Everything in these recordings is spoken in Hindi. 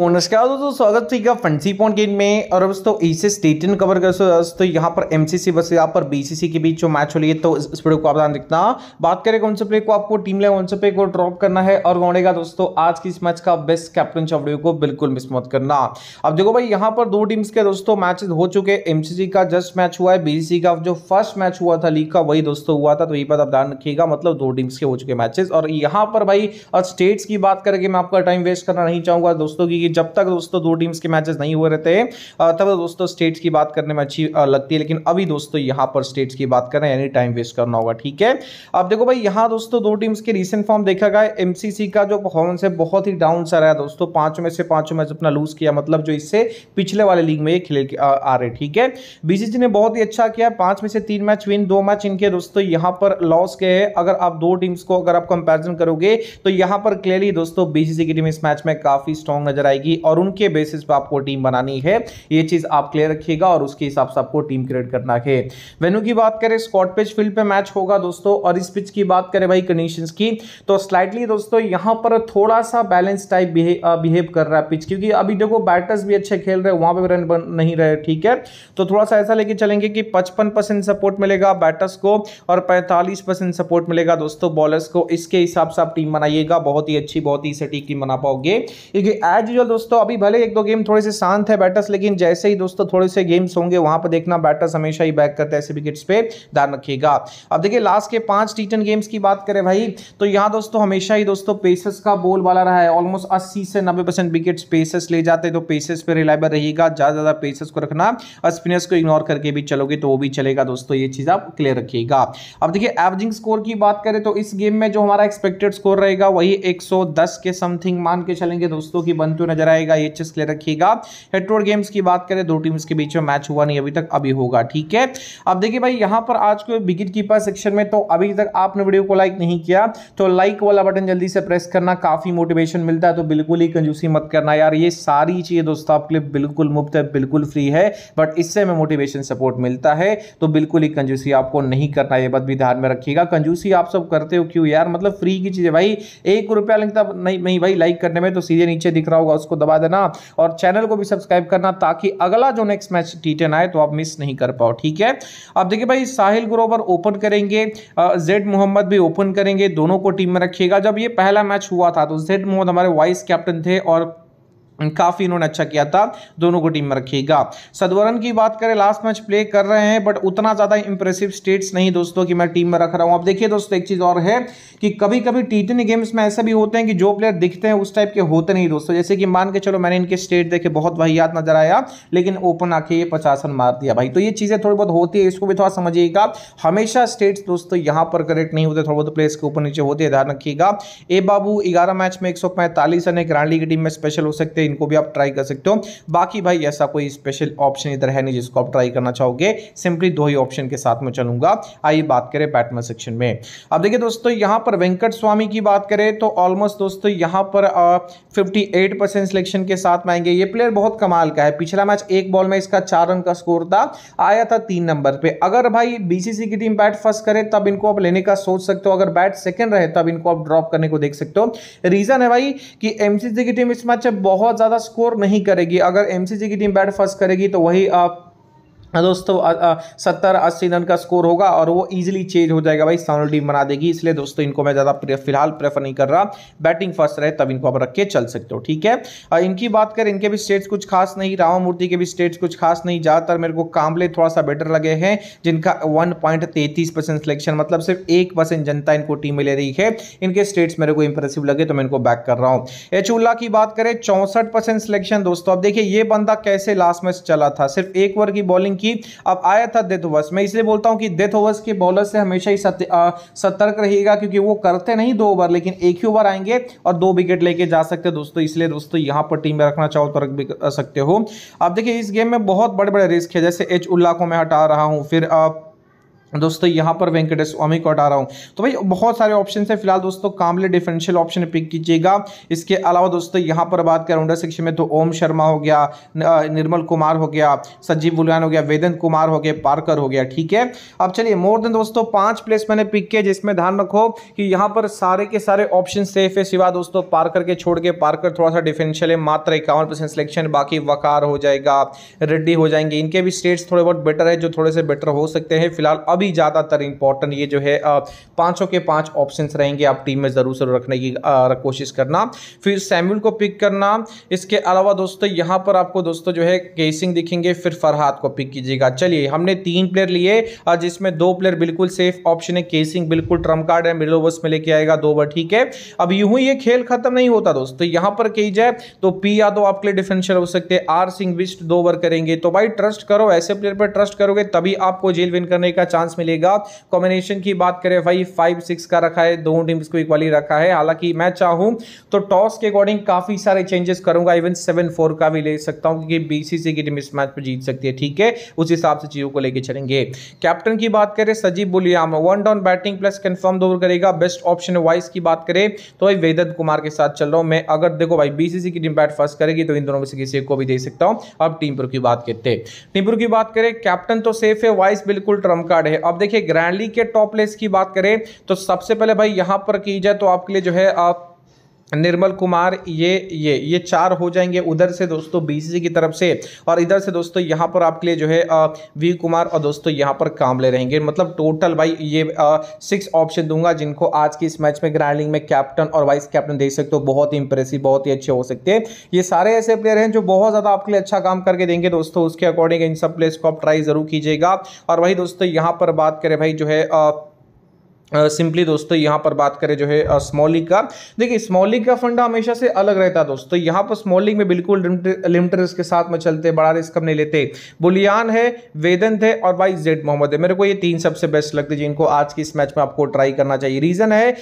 नमस्कार दोस्तों स्वागत है फंसी पॉइंट गेम में और अब दोस्तों इसे स्टेटिन कवर कर दोस्तों यहाँ पर एमसीसी बस यहाँ पर बीसीसी के बीच जो मैच हो रही है तो इस वीडियो को आप ध्यान रखना बात करें कौन से प्ले को आपको टीम ले कौन से प्ले को ड्रॉप करना है और कौन का दोस्तों आज की इस मैच का बेस्ट कैप्टन वीडियो को बिल्कुल मिस मत करना अब देखो भाई यहाँ पर दो टीम्स के दोस्तों मैच हो चुके एम का जस्ट मैच हुआ है बी का जो फर्स्ट मैच हुआ था लीग का वही दोस्तों हुआ था तो यही बात आप ध्यान रखिएगा मतलब दो टीम्स के हो चुके मैचेस और यहाँ पर भाई स्टेट्स की बात करके मैं आपका टाइम वेस्ट करना नहीं चाहूंगा दोस्तों की क्योंकि जब तक दोस्तों दो टीम्स के मैचेस नहीं हुए रहते तब दोस्तों स्टेट्स की बात करने में अच्छी लगती है लेकिन अभी दोस्तों यहां पर स्टेट्स की बात करें यानी टाइम वेस्ट करना होगा ठीक है अब देखो भाई यहां दोस्तों दो टीम्स के रिसेंट फॉर्म देखा गया एमसीसी का जो परफॉर्मेंस है बहुत ही डाउन सा रहा है दोस्तों पांच में से पांचों मैच अपना लूज किया मतलब जो इससे पिछले वाले लीग में खेले आ रहे ठीक है बीसीसी ने बहुत ही अच्छा किया पांच में से तीन मैच विन दो मैच इनके दोस्तों यहां पर लॉस के है अगर आप दो टीम्स को अगर आप कंपेरिजन करोगे तो यहां पर क्लियरली दोस्तों बीसीसी की टीम इस मैच में काफी स्ट्रॉन्ग नजर आई जाएगी और उनके बेसिस पर आपको टीम बनानी है ये चीज़ आप क्लियर रखिएगा और उसके हिसाब से आपको टीम क्रिएट करना है वेन्यू की बात करें स्कॉट पिच फील्ड पे मैच होगा दोस्तों और इस पिच की बात करें भाई कंडीशन की तो स्लाइटली दोस्तों यहां पर थोड़ा सा बैलेंस टाइप बिहेव कर रहा है पिच क्योंकि अभी देखो बैटर्स भी अच्छे खेल रहे वहां पर रन बन नहीं रहे ठीक है तो थोड़ा सा ऐसा लेके चलेंगे कि पचपन परसेंट सपोर्ट मिलेगा बैटर्स को और पैंतालीस परसेंट सपोर्ट मिलेगा दोस्तों बॉलर्स को इसके हिसाब से आप टीम बनाइएगा बहुत ही अच्छी बहुत ही सटीक टीम बना पाओगे क्योंकि एज यूजल दोस्तों अभी भले एक दो गेम थोड़े से शांत है बैटर्स लेकिन जैसे ही दोस्तों थोड़े से गेम्स होंगे वहां पर देखना बैटर्स हमेशा ही बैक करते हैं ऐसे विकेट्स पे ध्यान रखिएगा अब देखिए लास्ट के पांच टी गेम्स की बात करें भाई तो यहाँ दोस्तों हमेशा ही दोस्तों पेसेस का बोल वाला रहा है ऑलमोस्ट अस्सी से नब्बे परसेंट विकेट पेसेस ले जाते तो पेसेस पे रिलायबल रहेगा ज़्यादा ज़्यादा पेसेस को रखना और स्पिनर्स को इग्नोर करके भी चलोगे तो वो भी चलेगा दोस्तों ये चीज़ आप क्लियर रखिएगा अब देखिए एवरेजिंग स्कोर की बात करें तो इस गेम में जो हमारा एक्सपेक्टेड स्कोर रहेगा वही एक के समथिंग मान के चलेंगे दोस्तों की बनते तो हुए नजर आएगा ये चीज क्लियर रखिएगा हेड गेम्स की बात करें दो टीम्स के बीच में मैच हुआ नहीं अभी तक अभी होगा ठीक है अब देखिए भाई यहां पर आज को विकेट कीपर सेक्शन में तो अभी तक आपने वीडियो को लाइक नहीं किया तो लाइक वाला बटन जल्दी से प्रेस करना काफी मोटिवेशन मिलता है तो बिल्कुल ही कंजूसी मत करना यार ये सारी चीजें दोस्तों आपके लिए बिल्कुल मुफ्त है बिल्कुल फ्री है बट इससे हमें मोटिवेशन सपोर्ट मिलता है तो बिल्कुल ही कंजूसी आपको नहीं करना यह बात भी ध्यान में रखिएगा कंजूसी आप सब करते हो क्यों यार मतलब फ्री की चीज़ें भाई एक रुपया लगता नहीं नहीं भाई लाइक करने में तो सीधे नीचे दिख रहा होगा को दबा देना और चैनल को भी सब्सक्राइब करना ताकि अगला जो नेक्स्ट मैच टी आए तो आप मिस नहीं कर पाओ ठीक है अब देखिए भाई साहिल ग्रोवर ओपन करेंगे जेड मोहम्मद भी ओपन करेंगे दोनों को टीम में रखिएगा जब ये पहला मैच हुआ था तो जेड मोहम्मद हमारे वाइस कैप्टन थे और काफ़ी इन्होंने अच्छा किया था दोनों को टीम में रखिएगा सदवरन की बात करें लास्ट मैच प्ले कर रहे हैं बट उतना ज़्यादा इंप्रेसिव स्टेट्स नहीं दोस्तों कि मैं टीम में रख रहा हूं अब देखिए दोस्तों एक चीज़ और है कि कभी कभी टी गेम्स में ऐसे भी होते हैं कि जो प्लेयर दिखते हैं उस टाइप के होते नहीं दोस्तों जैसे कि मान के चलो मैंने इनके स्टेट देखे बहुत याद नजर आया लेकिन ओपन आके ये रन मार दिया भाई तो ये चीज़ें थोड़ी बहुत होती है इसको भी थोड़ा समझिएगा हमेशा स्टेट्स दोस्तों यहाँ पर करेक्ट नहीं होते थोड़ा बहुत प्लेयर्स के ऊपर नीचे होते ध्यान रखिएगा ए बाबू ग्यारह मैच में एक रन है किरानी की टीम में स्पेशल हो सकते हैं इनको भी आप ट्राई कर सकते हो बाकी भाई ऐसा कोई स्पेशल ऑप्शन इधर है नहीं जिसको आप ट्राई करना चाहोगे सिंपली दो ही ऑप्शन के साथ में चलूंगा आइए बात करें बैटमैन सेक्शन में अब देखिए दोस्तों यहां पर वेंकट स्वामी की बात करें तो ऑलमोस्ट दोस्तों यहां पर फिफ्टी एट परसेंट सिलेक्शन के साथ में आएंगे ये प्लेयर बहुत कमाल का है पिछला मैच एक बॉल में इसका चार रन का स्कोर था आया था तीन नंबर पर अगर भाई बीसीसी की टीम बैट फर्स्ट करे तब इनको आप लेने का सोच सकते हो अगर बैट सेकेंड रहे तब इनको आप ड्रॉप करने को देख सकते हो रीजन है भाई कि एमसीसी की टीम इस मैच बहुत ज़्यादा स्कोर नहीं करेगी अगर एम की टीम बैट फर्स्ट करेगी तो वही आप हाँ दोस्तों सत्तर अस्सी रन का स्कोर होगा और वो इजीली चेंज हो जाएगा भाई साउंड टीम बना देगी इसलिए दोस्तों इनको मैं ज़्यादा फिलहाल प्रेफर नहीं कर रहा बैटिंग फर्स्ट रहे तब इनको आप रख के चल सकते हो ठीक है और इनकी बात करें इनके भी स्टेट्स कुछ खास नहीं रामा मूर्ति के भी स्टेट्स कुछ खास नहीं ज़्यादातर मेरे को कामले थोड़ा सा बेटर लगे हैं जिनका वन सिलेक्शन मतलब सिर्फ एक जनता इनको टीम में ले रही है इनके स्टेट्स मेरे को इंप्रेसिव लगे तो मैं इनको बैक कर रहा हूँ एच की बात करें चौंसठ सिलेक्शन दोस्तों अब देखिए ये बंदा कैसे लास्ट मैच चला था सिर्फ एक ओवर की बॉलिंग उनकी अब आया था डेथ ओवर्स मैं इसलिए बोलता हूँ कि डेथ ओवर्स के बॉलर से हमेशा ही सतर्क रहेगा क्योंकि वो करते नहीं दो ओवर लेकिन एक ही ओवर आएंगे और दो विकेट लेके जा सकते दोस्तों इसलिए दोस्तों यहाँ पर टीम में रखना चाहो तो रख भी सकते हो अब देखिए इस गेम में बहुत बड़े बड़े रिस्क है जैसे एच उल्ला को मैं हटा रहा हूँ फिर आप दोस्तों यहाँ पर वेंकटेश स्वामी को हटा रहा हूँ तो भाई बहुत सारे ऑप्शन है फिलहाल दोस्तों कामले डिफरेंशियल ऑप्शन पिक कीजिएगा इसके अलावा दोस्तों यहाँ पर बात करें उन्डर सेक्शन में तो ओम शर्मा हो गया निर्मल कुमार हो गया संजीव बुलियान हो गया वेदंत कुमार हो गया पार्कर हो गया ठीक है अब चलिए मोर देन दोस्तों पांच प्लेस मैंने पिक किया जिसमें ध्यान रखो कि यहाँ पर सारे के सारे ऑप्शन सेफ है सिवा दोस्तों पार्कर के छोड़ के पार्कर थोड़ा सा डिफरेंशियल है मात्र इक्यावन परसेंट सिलेक्शन बाकी वकार हो जाएगा रेड्डी हो जाएंगे इनके भी स्टेट्स थोड़े बहुत बेटर है जो थोड़े से बेटर हो सकते हैं फिलहाल अभी ज़्यादातर इंपॉर्टेंट ये जो है पाँचों के पाँच ऑप्शन रहेंगे आप टीम में ज़रूर ज़रूर रखने की कोशिश करना फिर सैम्यूल को पिक करना इसके अलावा दोस्तों यहाँ पर आपको दोस्तों जो है केसिंग दिखेंगे फिर फरहाद को पिक कीजिएगा चलिए हमने तीन प्लेयर लिए जिसमें दो प्लेयर बिल्कुल सेफ ऑप्शन है केसिंग बिल्कुल ट्रम कार्ड है मिडल ओवर्स में लेके आएगा दो ओवर ठीक है अब यूं ही ये खेल खत्म नहीं होता दोस्तों यहां पर कही जाए तो पी या तो आपके लिए डिफरेंशियल हो सकते हैं आर सिंह विस्ट दो ओवर करेंगे तो भाई ट्रस्ट करो ऐसे प्लेयर पर ट्रस्ट करोगे तभी आपको जेल विन करने का चांस चांस मिलेगा कॉम्बिनेशन की बात करें भाई फाइव सिक्स का रखा है दोनों टीम्स को इक्वली रखा है हालांकि मैं चाहूँ तो टॉस के अकॉर्डिंग काफ़ी सारे चेंजेस करूंगा इवन सेवन फोर का भी ले सकता हूँ क्योंकि बीसीसी की टीम इस मैच पर जीत सकती है ठीक है उस हिसाब से चीज़ों को लेकर चलेंगे कैप्टन की बात करें सजीव बुलियाम one down batting plus confirm दूर करेगा बेस्ट ऑप्शन वाइज की बात करें तो भाई वेदत कुमार के साथ चल रहा हूँ मैं अगर देखो भाई बीसीसी की टीम बैट फर्स्ट करेगी तो इन दोनों में से किसी को भी दे सकता हूँ अब टीमपुर की बात करते टीमपुर की बात करें कैप्टन तो सेफ है वाइस बिल्कुल ट्रम्प कार्ड है अब देखिए ग्रैंडली के टॉप लेस की बात करें तो सबसे पहले भाई यहां पर की जाए तो आपके लिए जो है आप निर्मल कुमार ये ये ये चार हो जाएंगे उधर से दोस्तों बीसीसी की तरफ से और इधर से दोस्तों यहाँ पर आपके लिए जो है वी कुमार और दोस्तों यहाँ पर कामले रहेंगे मतलब टोटल भाई ये सिक्स ऑप्शन दूंगा जिनको आज की इस मैच में ग्राइंडिंग में कैप्टन और वाइस कैप्टन देख सकते हो बहुत ही इंप्रेसिव बहुत ही अच्छे हो सकते हैं ये सारे ऐसे प्लेयर हैं जो बहुत ज़्यादा आपके लिए अच्छा काम करके देंगे दोस्तों उसके अकॉर्डिंग इन सब प्लेयर्स को आप ट्राई ज़रूर कीजिएगा और वही दोस्तों यहाँ पर बात करें भाई जो है आ, सिंपली uh, दोस्तों यहाँ पर बात करें जो है स्मॉल लीग का देखिए स्मॉल का फंडा हमेशा से अलग रहता है दोस्तों यहाँ पर स्मॉल में बिल्कुल लिमिटेड रिस्क के साथ में चलते बड़ा रिस्क हम नहीं लेते बुलियान है वेदंत है और वाई जेड मोहम्मद है मेरे को ये तीन सबसे बेस्ट लगते जिनको आज की इस मैच में आपको ट्राई करना चाहिए रीज़न है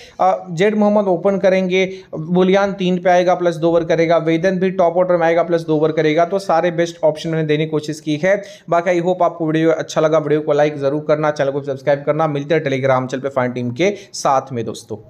जेड मोहम्मद ओपन करेंगे बुलियान तीन पे आएगा प्लस दो ओवर करेगा वेदन भी टॉप ऑर्डर में आएगा प्लस दो ओवर करेगा तो सारे बेस्ट ऑप्शन मैंने देने की कोशिश की है बाकी आई होप आपको वीडियो अच्छा लगा वीडियो को लाइक जरूर करना चैनल को सब्सक्राइब करना मिलते हैं टेलीग्राम चैनल पर फाइंड टीम के साथ में दोस्तों